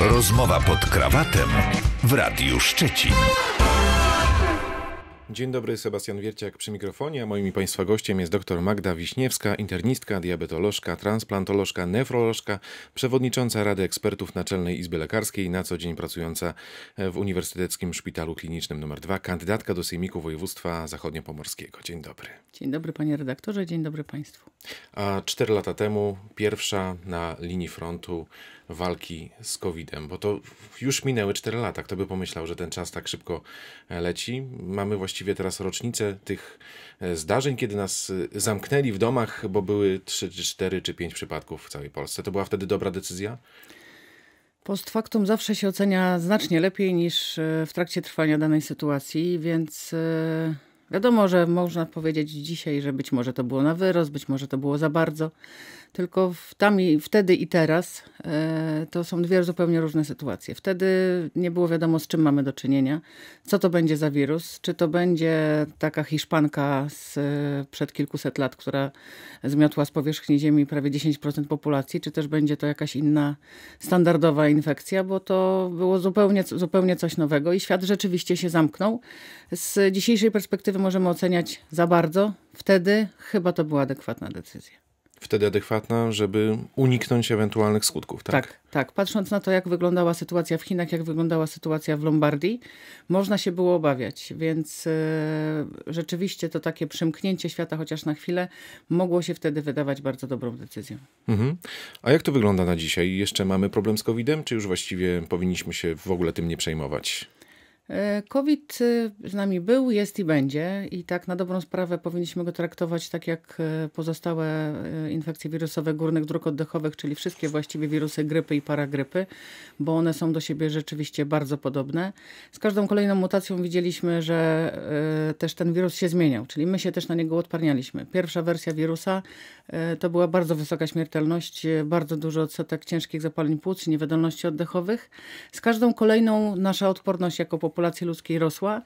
Rozmowa pod krawatem w Radiu Szczecin. Dzień dobry, Sebastian Wierciak przy mikrofonie, a moim i Państwa gościem jest dr Magda Wiśniewska, internistka, diabetolożka, transplantolożka, nefrolożka, przewodnicząca Rady Ekspertów Naczelnej Izby Lekarskiej, na co dzień pracująca w Uniwersyteckim Szpitalu Klinicznym nr 2, kandydatka do Sejmiku Województwa Zachodniopomorskiego. Dzień dobry. Dzień dobry panie redaktorze, dzień dobry Państwu. A cztery lata temu pierwsza na linii frontu walki z COVID-em, bo to już minęły 4 lata. Kto by pomyślał, że ten czas tak szybko e, leci? Mamy właściwie teraz rocznicę tych e, zdarzeń, kiedy nas e, zamknęli w domach, bo były 3, 4 czy 5 przypadków w całej Polsce. To była wtedy dobra decyzja? Post factum zawsze się ocenia znacznie lepiej niż w trakcie trwania danej sytuacji, więc wiadomo, że można powiedzieć dzisiaj, że być może to było na wyrost, być może to było za bardzo. Tylko w, tam i, wtedy i teraz e, to są dwie zupełnie różne sytuacje. Wtedy nie było wiadomo, z czym mamy do czynienia, co to będzie za wirus, czy to będzie taka Hiszpanka z, e, przed kilkuset lat, która zmiotła z powierzchni Ziemi prawie 10% populacji, czy też będzie to jakaś inna standardowa infekcja, bo to było zupełnie, zupełnie coś nowego i świat rzeczywiście się zamknął. Z dzisiejszej perspektywy możemy oceniać za bardzo. Wtedy chyba to była adekwatna decyzja wtedy adekwatna, żeby uniknąć ewentualnych skutków, tak? Tak, tak. Patrząc na to, jak wyglądała sytuacja w Chinach, jak wyglądała sytuacja w Lombardii, można się było obawiać, więc e, rzeczywiście to takie przymknięcie świata chociaż na chwilę mogło się wtedy wydawać bardzo dobrą decyzją. Mhm. A jak to wygląda na dzisiaj? Jeszcze mamy problem z COVID-em, czy już właściwie powinniśmy się w ogóle tym nie przejmować? E, COVID e, z nami był, jest i będzie, i tak na dobrą sprawę powinniśmy go traktować tak jak e, pozostałe infekcje wirusowe górnych dróg oddechowych, czyli wszystkie właściwie wirusy grypy i paragrypy, bo one są do siebie rzeczywiście bardzo podobne. Z każdą kolejną mutacją widzieliśmy, że też ten wirus się zmieniał, czyli my się też na niego odparnialiśmy. Pierwsza wersja wirusa to była bardzo wysoka śmiertelność, bardzo duży odsetek ciężkich zapaleń płuc, niewydolności oddechowych. Z każdą kolejną nasza odporność jako populacja populacji ludzkiej rosła,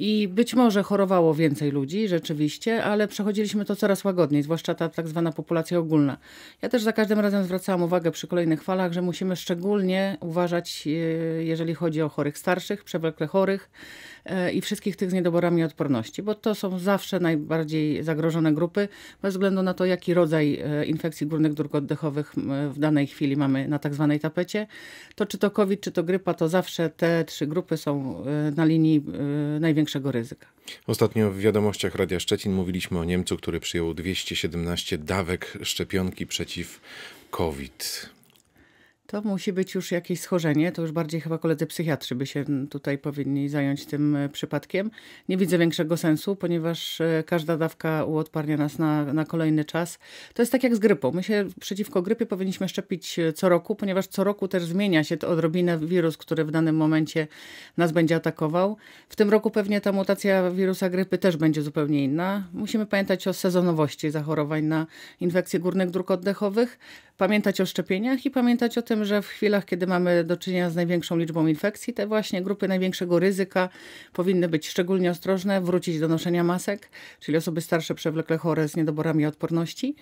i być może chorowało więcej ludzi, rzeczywiście, ale przechodziliśmy to coraz łagodniej, zwłaszcza ta tak zwana populacja ogólna. Ja też za każdym razem zwracałam uwagę przy kolejnych falach, że musimy szczególnie uważać, e, jeżeli chodzi o chorych starszych, przewlekle chorych e, i wszystkich tych z niedoborami odporności, bo to są zawsze najbardziej zagrożone grupy, bez względu na to, jaki rodzaj e, infekcji górnych dróg oddechowych w danej chwili mamy na tak zwanej tapecie. To czy to COVID, czy to grypa, to zawsze te trzy grupy są na linii największej większego ryzyka. Ostatnio w wiadomościach Radia Szczecin mówiliśmy o Niemcu, który przyjął 217 dawek szczepionki przeciw COVID. To musi być już jakieś schorzenie, to już bardziej chyba koledzy psychiatrzy by się tutaj powinni zająć tym e, przypadkiem. Nie widzę większego sensu, ponieważ e, każda dawka uodparnia nas na, na kolejny czas. To jest tak jak z grypą. My się przeciwko grypie powinniśmy szczepić e, co roku, ponieważ co roku też zmienia się to odrobinę wirus, który w danym momencie nas będzie atakował. W tym roku pewnie ta mutacja wirusa grypy też będzie zupełnie inna. Musimy pamiętać o sezonowości zachorowań na infekcje górnych dróg oddechowych pamiętać o szczepieniach i pamiętać o tym, że w chwilach, kiedy mamy do czynienia z największą liczbą infekcji, te właśnie grupy największego ryzyka powinny być szczególnie ostrożne, wrócić do noszenia masek, czyli osoby starsze, przewlekle chore z niedoborami odporności.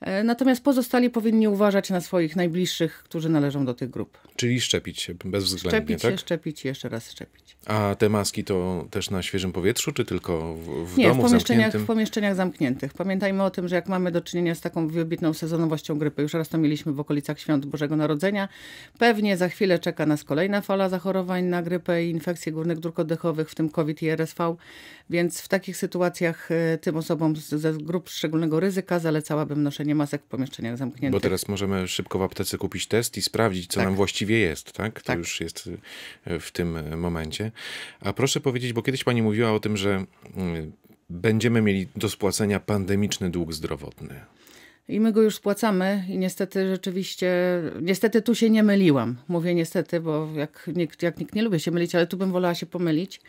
E, natomiast pozostali powinni uważać na swoich najbliższych, którzy należą do tych grup. Czyli szczepić się bezwzględnie, szczepić tak? Się, szczepić i jeszcze raz szczepić. A te maski to też na świeżym powietrzu, czy tylko w, w Nie, domu w pomieszczeniach, zamkniętym? w pomieszczeniach zamkniętych. Pamiętajmy o tym, że jak mamy do czynienia z taką wybitną sezonowością grypy, już raz to mieliśmy w okolicach Świąt Bożego Narodzenia, pewnie za chwilę czeka nas kolejna fala zachorowań na grypę i infekcje górnych dróg oddechowych, w tym COVID i RSV, więc w takich sytuacjach e, tym osobom ze grup szczególnego ryzyka zalecałabym noszenie nie ma w pomieszczeniach zamkniętych. Bo teraz możemy szybko w aptece kupić test i sprawdzić, co tak. nam właściwie jest, tak? To tak. już jest y, w tym y, momencie. A proszę powiedzieć, bo kiedyś pani mówiła o tym, że y, będziemy mieli do spłacenia pandemiczny dług zdrowotny. I my go już spłacamy i niestety rzeczywiście, niestety tu się nie myliłam. Mówię niestety, bo jak nikt, jak nikt nie lubię się mylić, ale tu bym wolała się pomylić.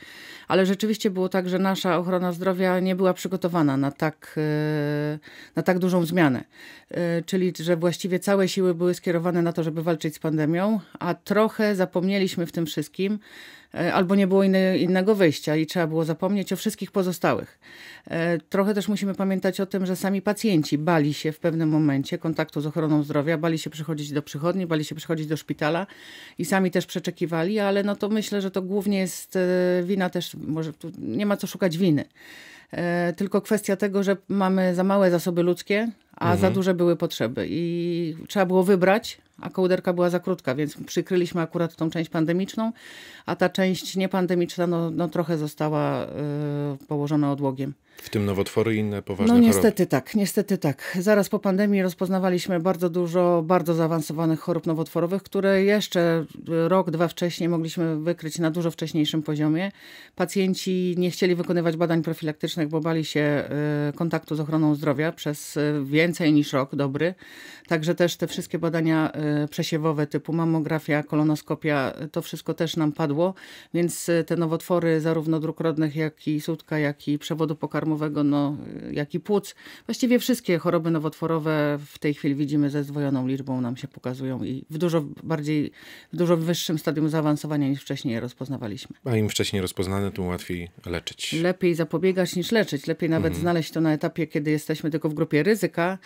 Ale rzeczywiście było tak, że nasza ochrona zdrowia nie była przygotowana na tak, e, na tak dużą zmianę. E, czyli, że właściwie całe siły były skierowane na to, żeby walczyć z pandemią, a trochę zapomnieliśmy w tym wszystkim, E, albo nie było inne, innego wyjścia i trzeba było zapomnieć o wszystkich pozostałych. E, trochę też musimy pamiętać o tym, że sami pacjenci bali się w pewnym momencie kontaktu z ochroną zdrowia, bali się przychodzić do przychodni, bali się przychodzić do szpitala i sami też przeczekiwali, ale no to myślę, że to głównie jest e, wina też, może tu nie ma co szukać winy tylko kwestia tego, że mamy za małe zasoby ludzkie, a mhm. za duże były potrzeby i trzeba było wybrać a kołderka była za krótka, więc przykryliśmy akurat tą część pandemiczną, a ta część niepandemiczna no, no trochę została y, położona odłogiem. W tym nowotwory i inne poważne No niestety choroby. tak, niestety tak. Zaraz po pandemii rozpoznawaliśmy bardzo dużo bardzo zaawansowanych chorób nowotworowych, które jeszcze y, rok, dwa wcześniej mogliśmy wykryć na dużo wcześniejszym poziomie. Pacjenci nie chcieli wykonywać badań profilaktycznych, bo bali się y, kontaktu z ochroną zdrowia przez y, więcej niż rok dobry. Także też te wszystkie badania Y, przesiewowe typu mamografia, kolonoskopia, to wszystko też nam padło, więc y, te nowotwory zarówno dróg rodnych, jak i sutka, jak i przewodu pokarmowego, no, y, jak i płuc, właściwie wszystkie choroby nowotworowe w tej chwili widzimy ze zdwojoną liczbą nam się pokazują i w dużo bardziej, w dużo wyższym stadium zaawansowania niż wcześniej je rozpoznawaliśmy. A im wcześniej rozpoznane, tym łatwiej leczyć. Lepiej zapobiegać niż leczyć. Lepiej nawet mhm. znaleźć to na etapie, kiedy jesteśmy tylko w grupie ryzyka,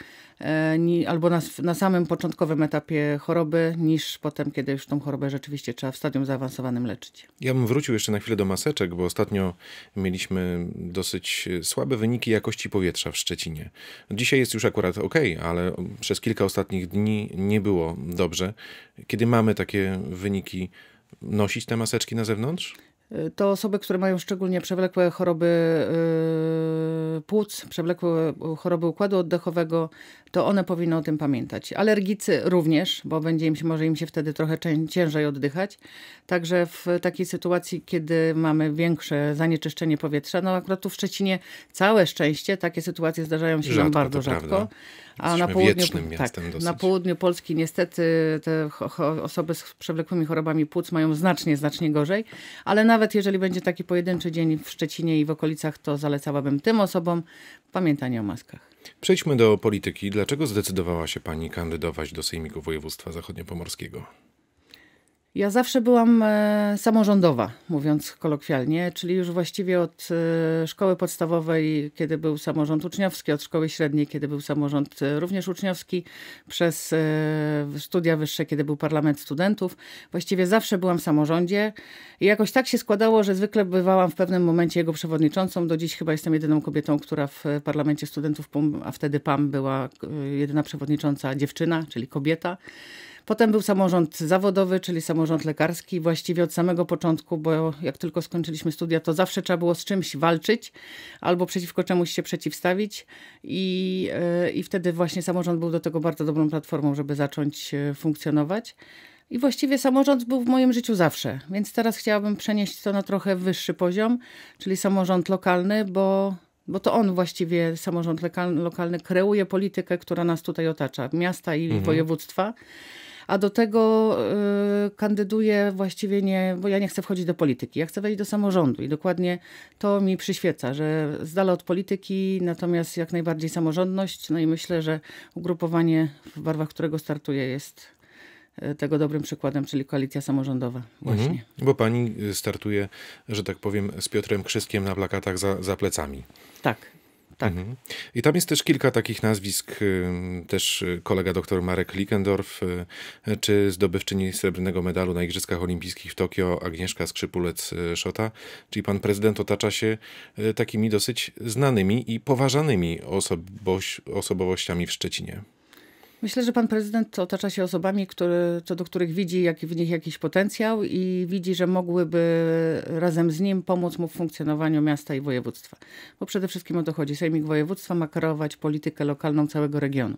e, albo na, na samym początkowym etapie choroby niż potem, kiedy już tą chorobę rzeczywiście trzeba w stadium zaawansowanym leczyć. Ja bym wrócił jeszcze na chwilę do maseczek, bo ostatnio mieliśmy dosyć słabe wyniki jakości powietrza w Szczecinie. Dzisiaj jest już akurat ok, ale przez kilka ostatnich dni nie było dobrze. Kiedy mamy takie wyniki, nosić te maseczki na zewnątrz? Y, to osoby, które mają szczególnie przewlekłe choroby y, płuc, przewlekłe choroby układu oddechowego, to one powinny o tym pamiętać. Alergicy również, bo będzie im się, może im się wtedy trochę ciężej oddychać. Także w takiej sytuacji, kiedy mamy większe zanieczyszczenie powietrza, no akurat tu w Szczecinie całe szczęście takie sytuacje zdarzają się rzadko, nam bardzo rzadko. A na południu, tak, na południu Polski niestety te osoby z przewlekłymi chorobami płuc mają znacznie, znacznie gorzej, ale nawet nawet jeżeli będzie taki pojedynczy dzień w Szczecinie i w okolicach, to zalecałabym tym osobom pamiętanie o maskach. Przejdźmy do polityki. Dlaczego zdecydowała się pani kandydować do Sejmiku Województwa Zachodniopomorskiego? Ja zawsze byłam e, samorządowa, mówiąc kolokwialnie, czyli już właściwie od e, szkoły podstawowej, kiedy był samorząd uczniowski, od szkoły średniej, kiedy był samorząd e, również uczniowski, przez studia wyższe, kiedy był parlament studentów. Właściwie zawsze byłam w samorządzie i jakoś tak się składało, że zwykle bywałam w pewnym momencie jego przewodniczącą. Do dziś chyba jestem jedyną kobietą, która w parlamencie studentów, a wtedy PAM była jedyna przewodnicząca dziewczyna, czyli kobieta. Potem był samorząd zawodowy, czyli samorząd lekarski, właściwie od samego początku, bo jak tylko skończyliśmy studia, to zawsze trzeba było z czymś walczyć albo przeciwko czemuś się przeciwstawić, i, e, i wtedy właśnie samorząd był do tego bardzo dobrą platformą, żeby zacząć e, funkcjonować. I właściwie samorząd był w moim życiu zawsze, więc teraz chciałabym przenieść to na trochę wyższy poziom, czyli samorząd lokalny, bo, bo to on właściwie, samorząd lokalny, lokalny kreuje politykę, która nas tutaj otacza, miasta i mhm. województwa a do tego y, kandyduję właściwie nie, bo ja nie chcę wchodzić do polityki, ja chcę wejść do samorządu i dokładnie to mi przyświeca, że z dala od polityki, natomiast jak najbardziej samorządność, no i myślę, że ugrupowanie w barwach którego startuję jest y, tego dobrym przykładem, czyli koalicja samorządowa. Mhm. Właśnie. Mhm, bo pani y, startuje, że tak powiem, z Piotrem Krzyskiem na plakatach za, za plecami. Tak, tak. Mhm. I tam jest też kilka takich nazwisk, y, też y, kolega doktor Marek Likendorf, y, czy zdobywczyni srebrnego medalu na Igrzyskach Olimpijskich w Tokio Agnieszka Skrzypulec-Szota, czyli pan prezydent otacza się takimi dosyć znanymi i poważanymi osobowościami w Szczecinie. Myślę, że pan prezydent otacza się osobami, które co do których widzi jak, w nich jakiś potencjał i widzi, że mogłyby razem z nim pomóc mu w funkcjonowaniu miasta i województwa. Bo przede wszystkim o to chodzi. Sejmik województwa ma kreować politykę lokalną całego regionu.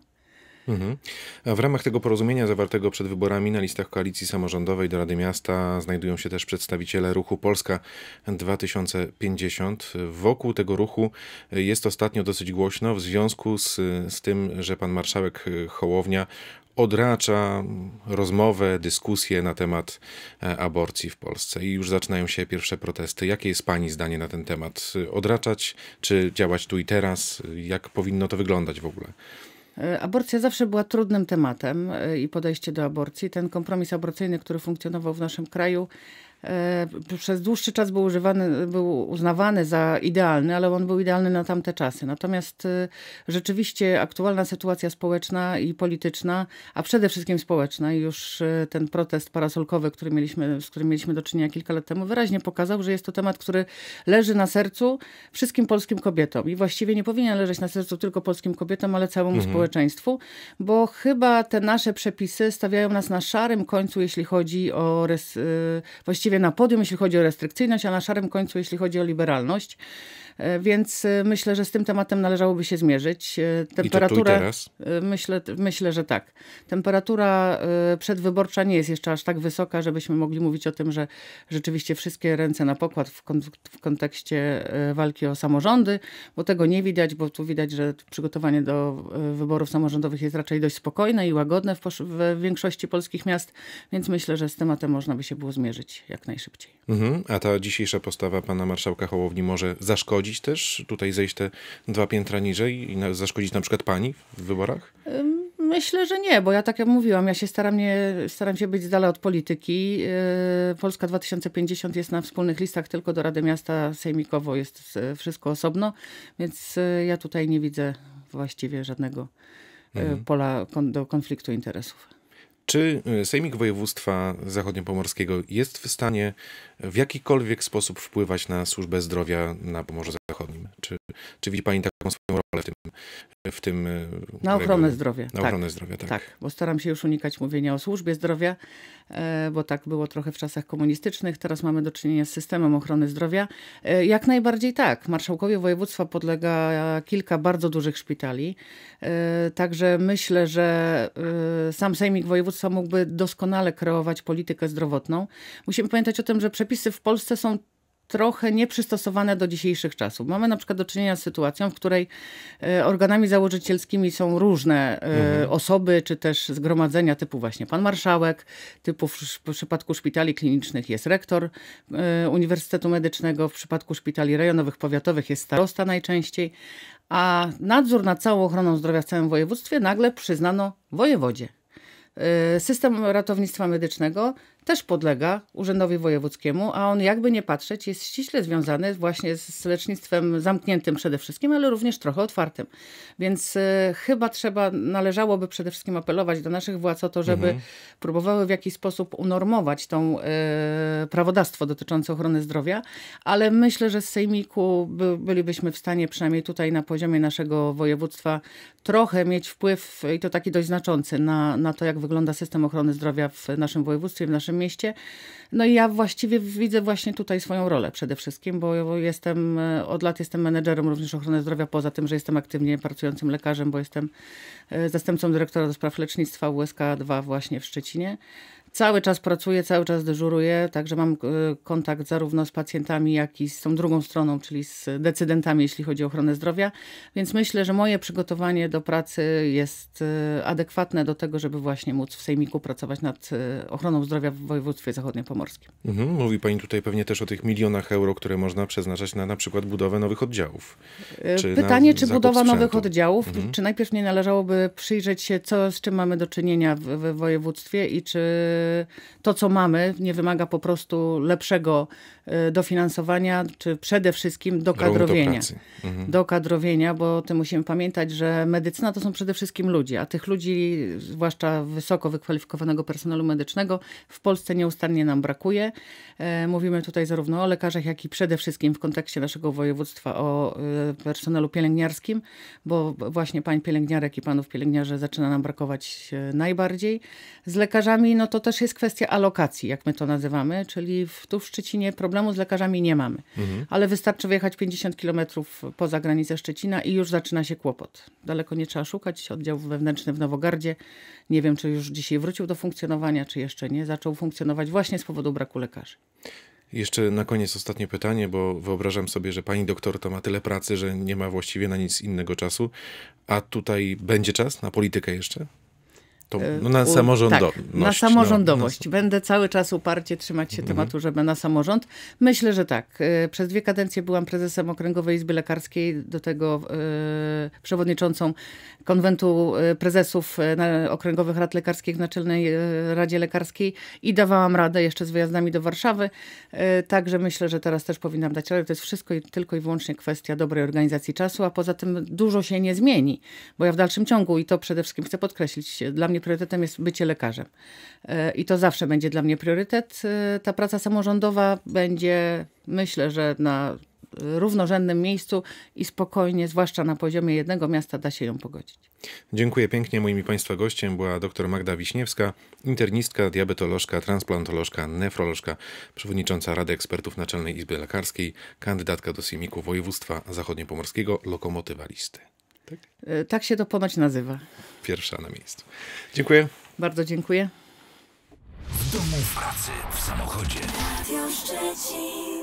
Mhm. W ramach tego porozumienia zawartego przed wyborami na listach koalicji samorządowej do Rady Miasta znajdują się też przedstawiciele ruchu Polska 2050. Wokół tego ruchu jest ostatnio dosyć głośno w związku z, z tym, że pan marszałek Hołownia odracza rozmowę, dyskusję na temat e, aborcji w Polsce i już zaczynają się pierwsze protesty. Jakie jest Pani zdanie na ten temat? Odraczać czy działać tu i teraz? Jak powinno to wyglądać w ogóle? E, aborcja zawsze była trudnym tematem e, i podejście do aborcji. Ten kompromis aborcyjny, który funkcjonował w naszym kraju, E, przez dłuższy czas był używany, był uznawany za idealny, ale on był idealny na tamte czasy. Natomiast e, rzeczywiście aktualna sytuacja społeczna i polityczna, a przede wszystkim społeczna, i już e, ten protest parasolkowy, który mieliśmy, z którym mieliśmy do czynienia kilka lat temu, wyraźnie pokazał, że jest to temat, który leży na sercu wszystkim polskim kobietom. I właściwie nie powinien leżeć na sercu tylko polskim kobietom, ale całemu mhm. społeczeństwu, bo chyba te nasze przepisy stawiają nas na szarym końcu, jeśli chodzi o właściwie właściwie na podium, jeśli chodzi o restrykcyjność, a na szarym końcu, jeśli chodzi o liberalność. E, więc e, myślę, że z tym tematem należałoby się zmierzyć. E, temperatura. Myślę, myślę, że tak. Temperatura przedwyborcza nie jest jeszcze aż tak wysoka, żebyśmy mogli mówić o tym, że rzeczywiście wszystkie ręce na pokład w, w kontekście walki o samorządy, bo tego nie widać, bo tu widać, że przygotowanie do wyborów samorządowych jest raczej dość spokojne i łagodne w, w większości polskich miast, więc myślę, że z tematem można by się było zmierzyć jak najszybciej. Mhm. A ta dzisiejsza postawa pana marszałka Hołowni może zaszkodzić zaszkodzić też? Tutaj zejść te dwa piętra niżej i na, zaszkodzić na przykład pani w wyborach? Myślę, że nie, bo ja tak jak mówiłam, ja się staram, nie, staram się być z dala od polityki. Yy, Polska 2050 jest na wspólnych listach tylko do Rady Miasta, sejmikowo jest e, wszystko osobno, więc e, ja tutaj nie widzę właściwie żadnego e, mhm. pola do konfliktu interesów. Czy y, Sejmik Województwa Zachodniopomorskiego jest w stanie w jakikolwiek sposób wpływać na służbę zdrowia na Pomorzu zachodnim. Czy, czy widzi Pani taką swoją rolę w tym? W tym e, na ochronę regionie? zdrowia. Na tak. ochronę zdrowia, tak. Tak, bo staram się już unikać mówienia o służbie zdrowia, e, bo tak było trochę w czasach komunistycznych. Teraz mamy do czynienia z systemem ochrony zdrowia. E, jak najbardziej tak. Marszałkowie województwa podlega kilka bardzo dużych szpitali. Także myślę, że sam Sejmik Województwa mógłby doskonale kreować politykę zdrowotną. Musimy pamiętać o tym, że przepisy w Polsce są trochę nieprzystosowane do dzisiejszych czasów. Mamy na przykład do czynienia z sytuacją, w której e, organami założycielskimi są różne e, mhm. osoby, czy też zgromadzenia typu właśnie pan marszałek, typu w, w przypadku szpitali klinicznych jest rektor e, Uniwersytetu Medycznego, w przypadku szpitali rejonowych, powiatowych jest starosta najczęściej, a nadzór nad całą ochroną zdrowia w całym województwie nagle przyznano wojewodzie system ratownictwa medycznego też podlega Urzędowi Wojewódzkiemu, a on jakby nie patrzeć jest ściśle związany właśnie z lecznictwem zamkniętym przede wszystkim, ale również trochę otwartym. Więc y, chyba trzeba, należałoby przede wszystkim apelować do naszych władz o to, żeby mhm. próbowały w jakiś sposób unormować tą y, prawodawstwo dotyczące ochrony zdrowia, ale myślę, że z Sejmiku by, bylibyśmy w stanie przynajmniej tutaj na poziomie naszego województwa trochę mieć wpływ i to taki dość znaczący na, na to, jak wygląda system ochrony zdrowia w naszym województwie, w naszym naszym mieście. No i ja właściwie widzę właśnie tutaj swoją rolę przede wszystkim, bo jestem, e, od lat jestem menedżerem również ochrony zdrowia, poza tym, że jestem aktywnie pracującym lekarzem, bo jestem e, zastępcą dyrektora do spraw lecznictwa USK 2 właśnie w Szczecinie. Cały czas pracuję, cały czas dyżuruję, także mam e, kontakt zarówno z pacjentami, jak i z tą drugą stroną, czyli z decydentami, jeśli chodzi o ochronę zdrowia. Więc myślę, że moje przygotowanie do pracy jest e, adekwatne do tego, żeby właśnie móc w Sejmiku pracować nad e, ochroną zdrowia w województwie zachodniopomorskim. Mhm, mówi Pani tutaj pewnie też o tych milionach euro, które można przeznaczać na na przykład budowę nowych oddziałów. Czy Pytanie, czy budowa sprzętu. nowych oddziałów, mhm. czy najpierw nie należałoby przyjrzeć się, co, z czym mamy do czynienia w, w województwie i czy to, co mamy, nie wymaga po prostu lepszego e, dofinansowania, czy przede wszystkim dokadrowienia. Do mhm. Dokadrowienia, bo o tym musimy pamiętać, że medycyna to są przede wszystkim ludzie, a tych ludzi, zwłaszcza wysoko wykwalifikowanego personelu medycznego, w Polsce nieustannie nam brakuje. E, mówimy tutaj zarówno o lekarzach, jak i przede wszystkim w kontekście naszego województwa o e, personelu pielęgniarskim, bo właśnie pań pielęgniarek i panów pielęgniarzy zaczyna nam brakować najbardziej. Z lekarzami, no to też też jest kwestia alokacji, jak my to nazywamy, czyli w, tu w Szczecinie problemu z lekarzami nie mamy, mhm. ale wystarczy wyjechać 50 km poza granicę Szczecina i już zaczyna się kłopot. Daleko nie trzeba szukać, oddział wewnętrzny w Nowogardzie, nie wiem czy już dzisiaj wrócił do funkcjonowania, czy jeszcze nie, zaczął funkcjonować właśnie z powodu braku lekarzy. Jeszcze na koniec ostatnie pytanie, bo wyobrażam sobie, że pani doktor to ma tyle pracy, że nie ma właściwie na nic innego czasu. A tutaj będzie czas na politykę jeszcze? To, y, no na samorządowość. Tak, na samorządowość. No, na... No. Będę cały czas uparcie trzymać się mhm. tematu, żeby na samorząd. Myślę, że tak. Y, przez dwie kadencje byłam prezesem Okręgowej Izby Lekarskiej, do tego y, przewodniczącą konwentu prezesów Okręgowych Rad Lekarskich w Naczelnej Radzie Lekarskiej i dawałam radę jeszcze z wyjazdami do Warszawy. także myślę, że teraz też powinnam dać radę. To jest wszystko i, tylko i wyłącznie kwestia dobrej organizacji czasu, a poza tym dużo się nie zmieni, bo ja w dalszym ciągu i to przede wszystkim chcę podkreślić, dla mnie priorytetem jest bycie lekarzem. E, I to zawsze będzie dla mnie priorytet. E, ta praca samorządowa będzie, myślę, że na równorzędnym miejscu i spokojnie, zwłaszcza na poziomie jednego miasta, da się ją pogodzić. Dziękuję pięknie. Moimi Państwa gościem była dr Magda Wiśniewska, internistka, diabetolożka, transplantolożka, nefrolożka, przewodnicząca Rady Ekspertów Naczelnej Izby Lekarskiej, kandydatka do Sejmiku Województwa Zachodniopomorskiego, listy tak? E, tak się to ponoć nazywa. Pierwsza na miejscu. Dziękuję. Bardzo dziękuję. W domu, w pracy, w samochodzie. Radio Szczecin.